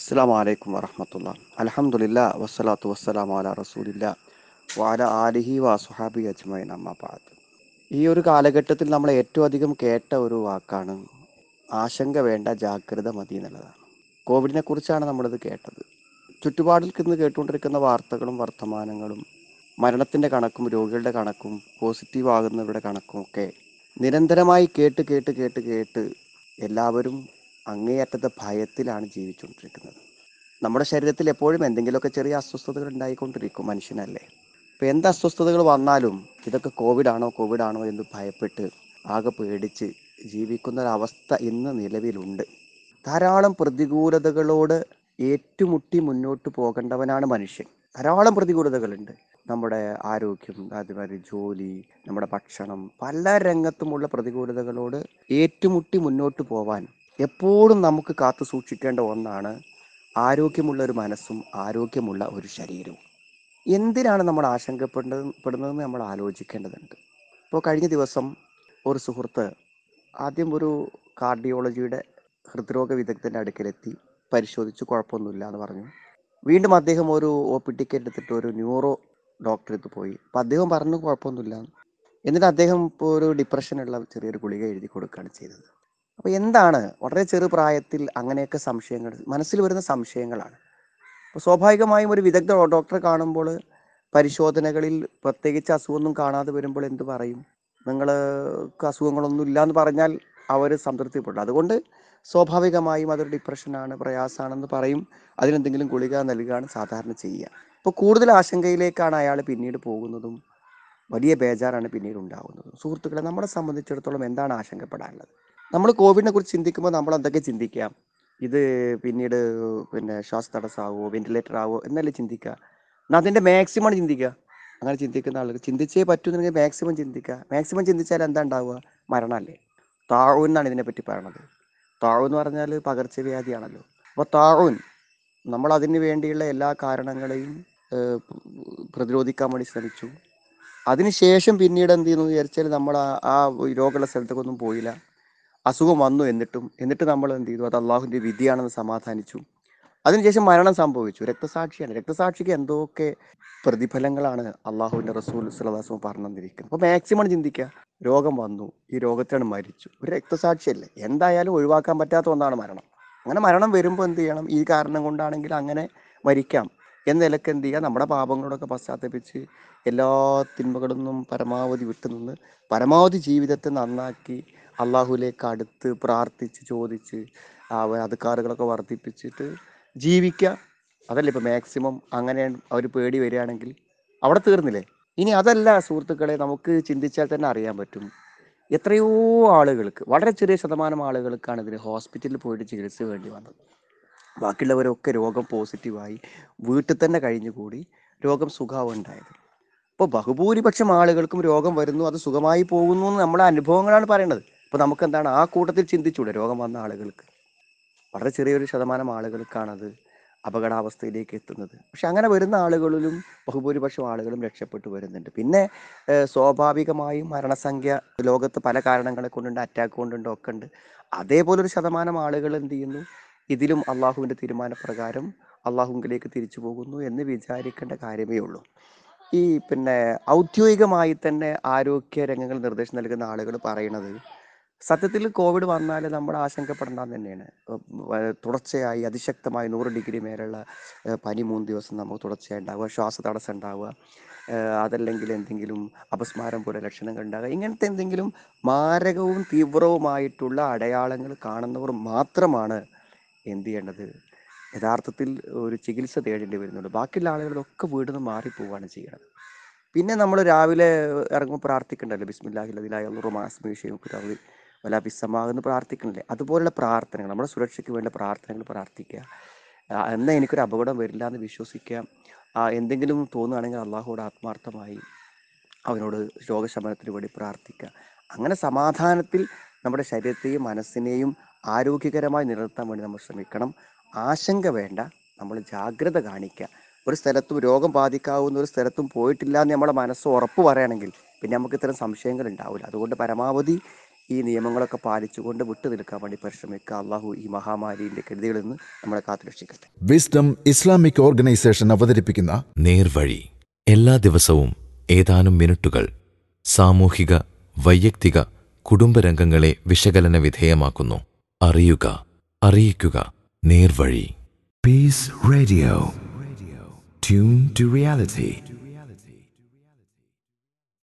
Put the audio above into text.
അസ്സാം വലൈക്കും വറഹമത്തുള്ള അലഹമുല്ല വസ്സലാത്തു വസ്സലാം അല റസൂലില്ല വാല ആലിഹി വാസുഹാബി അജ്മൈൻ പാത് ഈ ഒരു കാലഘട്ടത്തിൽ നമ്മൾ ഏറ്റവും അധികം കേട്ട ഒരു വാക്കാണ് ആശങ്ക വേണ്ട ജാഗ്രത മതി എന്നുള്ളതാണ് കോവിഡിനെ കുറിച്ചാണ് നമ്മളിത് കേട്ടത് ചുറ്റുപാടിൽ നിന്ന് കേട്ടുകൊണ്ടിരിക്കുന്ന വാർത്തകളും വർത്തമാനങ്ങളും മരണത്തിൻ്റെ കണക്കും രോഗികളുടെ കണക്കും പോസിറ്റീവ് ആകുന്നവരുടെ കണക്കും ഒക്കെ നിരന്തരമായി കേട്ട് കേട്ട് കേട്ട് കേട്ട് എല്ലാവരും അങ്ങേയറ്റത്തെ ഭയത്തിലാണ് ജീവിച്ചുകൊണ്ടിരിക്കുന്നത് നമ്മുടെ ശരീരത്തിൽ എപ്പോഴും എന്തെങ്കിലുമൊക്കെ ചെറിയ അസ്വസ്ഥതകൾ ഉണ്ടായിക്കൊണ്ടിരിക്കും മനുഷ്യനല്ലേ ഇപ്പം എന്ത് അസ്വസ്ഥതകൾ വന്നാലും ഇതൊക്കെ കോവിഡാണോ കോവിഡാണോ എന്ന് ഭയപ്പെട്ട് ആകെ പേടിച്ച് ജീവിക്കുന്ന ഒരവസ്ഥ ഇന്ന് നിലവിലുണ്ട് ധാരാളം പ്രതികൂലതകളോട് ഏറ്റുമുട്ടി മുന്നോട്ട് പോകേണ്ടവനാണ് മനുഷ്യൻ ധാരാളം പ്രതികൂലതകളുണ്ട് നമ്മുടെ ആരോഗ്യം അതുമാതിരി ജോലി നമ്മുടെ ഭക്ഷണം പല രംഗത്തുമുള്ള പ്രതികൂലതകളോട് ഏറ്റുമുട്ടി മുന്നോട്ട് പോവാൻ എപ്പോഴും നമുക്ക് കാത്തു സൂക്ഷിക്കേണ്ട ഒന്നാണ് ആരോഗ്യമുള്ള ഒരു മനസ്സും ആരോഗ്യമുള്ള ഒരു ശരീരവും എന്തിനാണ് നമ്മൾ ആശങ്കപ്പെടേണ്ടത് പെടുന്നതെന്ന് നമ്മൾ ആലോചിക്കേണ്ടതുണ്ട് ഇപ്പോൾ കഴിഞ്ഞ ദിവസം ഒരു സുഹൃത്ത് ആദ്യം ഒരു കാർഡിയോളജിയുടെ ഹൃദ്രോഗ വിദഗ്ധൻ്റെ അടുക്കലെത്തി പരിശോധിച്ച് കുഴപ്പമൊന്നുമില്ല എന്ന് പറഞ്ഞു വീണ്ടും അദ്ദേഹം ഒരു ഒ പി ടിക്കറ്റ് എടുത്തിട്ട് ഒരു ന്യൂറോ ഡോക്ടറെടുത്ത് പോയി അപ്പം അദ്ദേഹം പറഞ്ഞു കുഴപ്പമൊന്നുമില്ല എന്നിട്ട് അദ്ദേഹം ഇപ്പോൾ ഒരു ഡിപ്രഷനുള്ള ചെറിയൊരു ഗുളിക എഴുതി കൊടുക്കുകയാണ് ചെയ്തത് അപ്പോൾ എന്താണ് വളരെ ചെറുപ്രായത്തിൽ പ്രായത്തിൽ അങ്ങനെയൊക്കെ സംശയങ്ങൾ മനസ്സിൽ വരുന്ന സംശയങ്ങളാണ് അപ്പോൾ സ്വാഭാവികമായും ഒരു വിദഗ്ധ ഡോക്ടറെ കാണുമ്പോൾ പരിശോധനകളിൽ പ്രത്യേകിച്ച് അസുഖമൊന്നും കാണാതെ വരുമ്പോൾ എന്ത് പറയും നിങ്ങൾ അസുഖങ്ങളൊന്നും ഇല്ല എന്ന് പറഞ്ഞാൽ അവർ സംതൃപ്തിപ്പെടും അതുകൊണ്ട് സ്വാഭാവികമായും അതൊരു ഡിപ്രഷനാണ് പ്രയാസമാണെന്ന് പറയും അതിനെന്തെങ്കിലും ഗുളിക നൽകുകയാണ് സാധാരണ ചെയ്യുക അപ്പോൾ കൂടുതൽ ആശങ്കയിലേക്കാണ് അയാൾ പിന്നീട് പോകുന്നതും വലിയ ബേജാറാണ് പിന്നീട് ഉണ്ടാകുന്നത് സുഹൃത്തുക്കളെ നമ്മളെ സംബന്ധിച്ചിടത്തോളം എന്താണ് ആശങ്കപ്പെടാനുള്ളത് നമ്മൾ കോവിഡിനെ കുറിച്ച് ചിന്തിക്കുമ്പോൾ നമ്മൾ എന്തൊക്കെ ചിന്തിക്കാം ഇത് പിന്നീട് പിന്നെ ശ്വാസ തടസ്സമാകുമോ വെന്റിലേറ്റർ ആവോ എന്നല്ലേ ചിന്തിക്കുക എന്നാൽ അതിൻ്റെ മാക്സിമം ചിന്തിക്കുക അങ്ങനെ ചിന്തിക്കുന്ന ആളുകൾ ചിന്തിച്ചേ പറ്റുന്നെങ്കിൽ മാക്സിമം ചിന്തിക്കുക മാക്സിമം ചിന്തിച്ചാൽ എന്താ ഉണ്ടാവുക മരണമല്ലേ താഴൂൻ എന്നാണ് ഇതിനെപ്പറ്റി പറയണത് താഴൂൻ എന്ന് പറഞ്ഞാൽ പകർച്ചവ്യാധിയാണല്ലോ അപ്പോൾ താഴൂൻ നമ്മൾ അതിന് വേണ്ടിയുള്ള എല്ലാ കാരണങ്ങളെയും പ്രതിരോധിക്കാൻ വേണ്ടി ശ്രമിച്ചു അതിനുശേഷം പിന്നീട് എന്ത് ചെയ്യുന്നു വിചാരിച്ചാൽ നമ്മൾ ആ രോഗമുള്ള സ്ഥലത്തേക്കൊന്നും പോയില്ല അസുഖം വന്നു എന്നിട്ടും എന്നിട്ട് നമ്മൾ എന്ത് ചെയ്തു അത് അള്ളാഹുവിൻ്റെ വിധിയാണെന്ന് സമാധാനിച്ചു അതിനുശേഷം മരണം സംഭവിച്ചു രക്തസാക്ഷിയാണ് രക്തസാക്ഷിക്ക് എന്തൊക്കെ പ്രതിഫലങ്ങളാണ് അള്ളാഹുവിൻ്റെ റസൂൽ സുലദാസു പറഞ്ഞു തന്നിരിക്കുന്നത് അപ്പോൾ മാക്സിമം ചിന്തിക്കുക രോഗം വന്നു ഈ രോഗത്തിനാണ് മരിച്ചു ഒരു രക്തസാക്ഷിയല്ലേ എന്തായാലും ഒഴിവാക്കാൻ പറ്റാത്ത ഒന്നാണ് മരണം അങ്ങനെ മരണം വരുമ്പോൾ എന്ത് ചെയ്യണം ഈ കാരണം കൊണ്ടാണെങ്കിൽ അങ്ങനെ മരിക്കാം എന്ന നിലക്ക് എന്ത് ചെയ്യുക നമ്മുടെ പാപങ്ങളോടൊക്കെ പശ്ചാത്തപിച്ച് എല്ലാ തിന്മകളൊന്നും പരമാവധി വിട്ടുനിന്ന് പരമാവധി ജീവിതത്തെ നന്നാക്കി അള്ളാഹുലേക്ക് അടുത്ത് പ്രാർത്ഥിച്ച് ചോദിച്ച് അതുക്കാറുകളൊക്കെ വർദ്ധിപ്പിച്ചിട്ട് ജീവിക്കുക അതല്ലേ ഇപ്പം മാക്സിമം അങ്ങനെ അവർ പേടി വരികയാണെങ്കിൽ അവിടെ തീർന്നില്ലേ ഇനി അതല്ല സുഹൃത്തുക്കളെ നമുക്ക് ചിന്തിച്ചാൽ തന്നെ അറിയാൻ പറ്റും എത്രയോ ആളുകൾക്ക് വളരെ ചെറിയ ശതമാനം ആളുകൾക്കാണ് ഇതിന് ഹോസ്പിറ്റലിൽ പോയിട്ട് ചികിത്സ വേണ്ടി വന്നത് ബാക്കിയുള്ളവരൊക്കെ രോഗം പോസിറ്റീവായി വീട്ടിൽ തന്നെ കഴിഞ്ഞുകൂടി രോഗം ഉണ്ടായത് അപ്പോൾ ബഹുഭൂരിപക്ഷം ആളുകൾക്കും രോഗം വരുന്നു അത് സുഖമായി പോകുന്നു എന്ന് നമ്മുടെ അനുഭവങ്ങളാണ് പറയുന്നത് അപ്പോൾ നമുക്ക് എന്താണ് ആ കൂട്ടത്തിൽ ചിന്തിച്ചൂടെ രോഗം വന്ന ആളുകൾക്ക് വളരെ ചെറിയൊരു ശതമാനം ആളുകൾക്കാണത് അപകടാവസ്ഥയിലേക്ക് എത്തുന്നത് പക്ഷെ അങ്ങനെ വരുന്ന ആളുകളിലും ബഹുഭൂരിപക്ഷം ആളുകളും രക്ഷപ്പെട്ടു വരുന്നുണ്ട് പിന്നെ സ്വാഭാവികമായും മരണസംഖ്യ ലോകത്ത് പല കാരണങ്ങളെ കൊണ്ടുണ്ട് അറ്റാക്ക് കൊണ്ടുണ്ട് ഒക്കെ ഉണ്ട് അതേപോലെ ഒരു ശതമാനം ആളുകൾ എന്ത് ചെയ്യുന്നു ഇതിലും അള്ളാഹുവിൻ്റെ തീരുമാനപ്രകാരം അള്ളാഹുങ്കിലേക്ക് തിരിച്ചു പോകുന്നു എന്ന് വിചാരിക്കേണ്ട കാര്യമേ ഉള്ളൂ ഈ പിന്നെ ഔദ്യോഗികമായി തന്നെ ആരോഗ്യ രംഗങ്ങൾ നിർദ്ദേശം നൽകുന്ന ആളുകൾ പറയുന്നത് സത്യത്തിൽ കോവിഡ് വന്നാൽ നമ്മൾ ആശങ്കപ്പെടേണ്ടെന്ന് തന്നെയാണ് തുടർച്ചയായി അതിശക്തമായി നൂറ് ഡിഗ്രി മേലുള്ള പനി മൂന്ന് ദിവസം നമുക്ക് തുടർച്ചയായി ഉണ്ടാവുക തടസ്സം ഉണ്ടാവുക അതല്ലെങ്കിൽ എന്തെങ്കിലും അപസ്മാരം പോലെ ലക്ഷണങ്ങൾ ഉണ്ടാകുക ഇങ്ങനത്തെ എന്തെങ്കിലും മാരകവും തീവ്രവുമായിട്ടുള്ള അടയാളങ്ങൾ കാണുന്നവർ മാത്രമാണ് എന്ത് ചെയ്യേണ്ടത് യഥാർത്ഥത്തിൽ ഒരു ചികിത്സ തേടേണ്ടി വരുന്നുണ്ട് ബാക്കിയുള്ള ആളുകളിലൊക്കെ വീട് നിന്ന് മാറിപ്പോവുകയാണ് ചെയ്യണത് പിന്നെ നമ്മൾ രാവിലെ ഇറങ്ങുമ്പോൾ പ്രാർത്ഥിക്കണ്ടല്ലോ ബിസ്മില്ലാഹിലതിലായ റുമാസ്മി ഷെയ്ഖുദാവ് വല ബിസ്സമാകുന്ന പ്രാർത്ഥിക്കണില്ലേ അതുപോലുള്ള പ്രാർത്ഥനകൾ നമ്മുടെ സുരക്ഷയ്ക്ക് വേണ്ട പ്രാർത്ഥനകൾ പ്രാർത്ഥിക്കുക എന്നാൽ എനിക്കൊരു അപകടം വരില്ല എന്ന് വിശ്വസിക്കുക എന്തെങ്കിലും തോന്നുകയാണെങ്കിൽ അള്ളാഹുവോട് ആത്മാർത്ഥമായി അവനോട് രോഗശമനത്തിന് വേണ്ടി പ്രാർത്ഥിക്കുക അങ്ങനെ സമാധാനത്തിൽ നമ്മുടെ ശരീരത്തെയും മനസ്സിനെയും ആരോഗ്യകരമായി നിലനിർത്താൻ വേണ്ടി നമ്മൾ ശ്രമിക്കണം ആശങ്ക വേണ്ട നമ്മൾ ജാഗ്രത കാണിക്കുക ഒരു സ്ഥലത്തും രോഗം ബാധിക്കാവുന്ന ഒരു സ്ഥലത്തും പോയിട്ടില്ല എന്ന് നമ്മുടെ മനസ്സ് ഉറപ്പ് പറയുകയാണെങ്കിൽ പിന്നെ നമുക്ക് ഇത്തരം സംശയങ്ങൾ ഉണ്ടാവില്ല അതുകൊണ്ട് പരമാവധി ഈ നിയമങ്ങളൊക്കെ പാലിച്ചുകൊണ്ട് വിട്ടു നിൽക്കാൻ വേണ്ടി പരിശ്രമിക്കുക അള്ളാഹു ഈ മഹാമാരിയുടെ കെടുതികളിൽ നിന്ന് നമ്മളെ കാത്തുരക്ഷിക്കട്ടെ വിസ്ഡം ഇസ്ലാമിക് ഓർഗനൈസേഷൻ അവതരിപ്പിക്കുന്ന നേർവഴി എല്ലാ ദിവസവും ഏതാനും മിനിറ്റുകൾ സാമൂഹിക വൈയക്തിക കുടുംബരംഗങ്ങളെ വിശകലന വിധേയമാക്കുന്നു അറിയുക അറിയിക്കുക നേർവഴി peace radio tune to reality